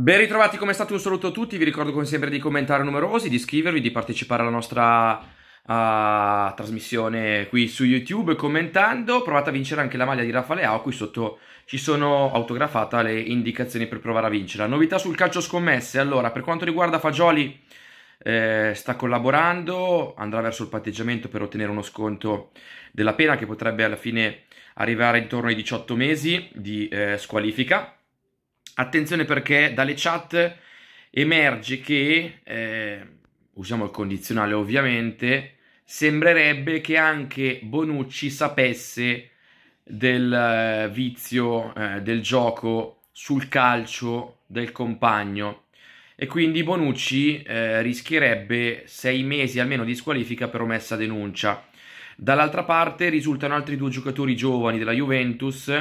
Ben ritrovati come state, un saluto a tutti, vi ricordo come sempre di commentare numerosi, di iscrivervi, di partecipare alla nostra uh, trasmissione qui su YouTube commentando, provate a vincere anche la maglia di Rafa Leao, qui sotto ci sono autografate le indicazioni per provare a vincere. Novità sul calcio scommesse, allora per quanto riguarda Fagioli eh, sta collaborando, andrà verso il patteggiamento per ottenere uno sconto della pena che potrebbe alla fine arrivare intorno ai 18 mesi di eh, squalifica Attenzione perché dalle chat emerge che, eh, usiamo il condizionale ovviamente, sembrerebbe che anche Bonucci sapesse del eh, vizio eh, del gioco sul calcio del compagno e quindi Bonucci eh, rischierebbe sei mesi almeno di squalifica per omessa denuncia. Dall'altra parte risultano altri due giocatori giovani della Juventus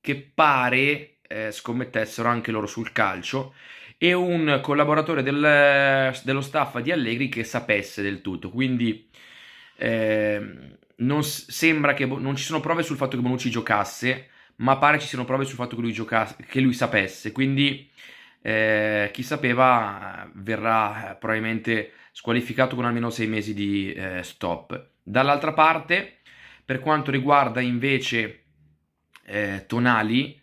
che pare eh, scommettessero anche loro sul calcio e un collaboratore del, dello staff di Allegri che sapesse del tutto. Quindi eh, non, sembra che non ci sono prove sul fatto che Bonucci giocasse, ma pare ci siano prove sul fatto che lui, giocasse, che lui sapesse. Quindi eh, chi sapeva verrà probabilmente squalificato con almeno sei mesi di eh, stop. Dall'altra parte, per quanto riguarda invece eh, Tonali,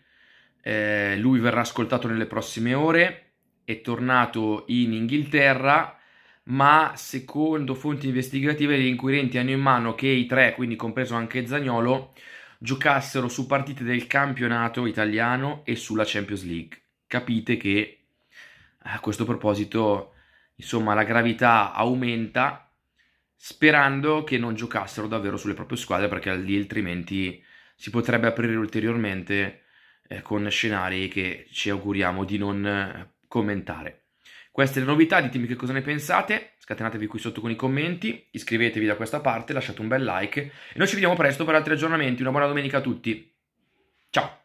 eh, lui verrà ascoltato nelle prossime ore, è tornato in Inghilterra, ma secondo fonti investigative gli inquirenti hanno in mano che i tre, quindi compreso anche Zagnolo, giocassero su partite del campionato italiano e sulla Champions League. Capite che a questo proposito, insomma, la gravità aumenta sperando che non giocassero davvero sulle proprie squadre perché lì altrimenti si potrebbe aprire ulteriormente eh, con scenari che ci auguriamo di non eh, commentare. Queste le novità, ditemi che cosa ne pensate, scatenatevi qui sotto con i commenti, iscrivetevi da questa parte, lasciate un bel like e noi ci vediamo presto per altri aggiornamenti. Una buona domenica a tutti. Ciao!